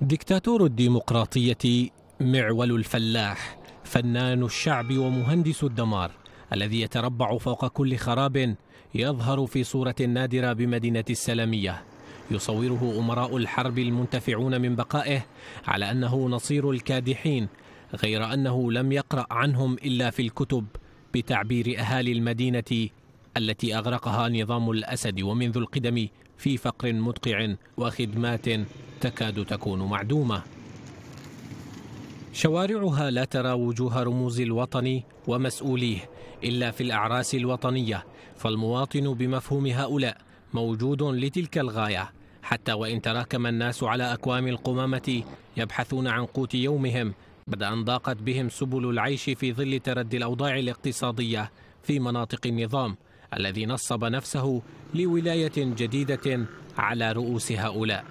دكتاتور الديمقراطية معول الفلاح فنان الشعب ومهندس الدمار الذي يتربع فوق كل خراب يظهر في صورة نادرة بمدينة السلامية يصوره أمراء الحرب المنتفعون من بقائه على أنه نصير الكادحين غير أنه لم يقرأ عنهم إلا في الكتب بتعبير أهالي المدينة التي أغرقها نظام الأسد ومنذ القدم في فقر مدقع وخدمات تكاد تكون معدومة شوارعها لا ترى وجوه رموز الوطن ومسؤوليه إلا في الأعراس الوطنية فالمواطن بمفهوم هؤلاء موجود لتلك الغاية حتى وإن تراكم الناس على أكوام القمامة يبحثون عن قوت يومهم بعد أن ضاقت بهم سبل العيش في ظل تردي الأوضاع الاقتصادية في مناطق النظام الذي نصب نفسه لولاية جديدة على رؤوس هؤلاء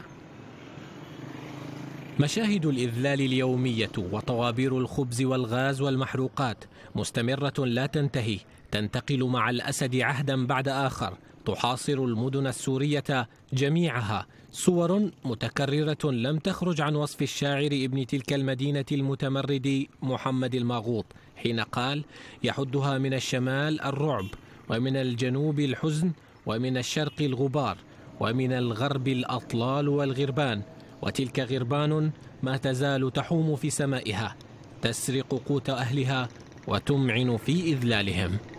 مشاهد الإذلال اليومية وطوابير الخبز والغاز والمحروقات مستمرة لا تنتهي تنتقل مع الأسد عهدا بعد آخر تحاصر المدن السورية جميعها صور متكررة لم تخرج عن وصف الشاعر ابن تلك المدينة المتمرد محمد الماغوط حين قال يحدها من الشمال الرعب ومن الجنوب الحزن ومن الشرق الغبار ومن الغرب الأطلال والغربان وتلك غربان ما تزال تحوم في سمائها تسرق قوت أهلها وتمعن في إذلالهم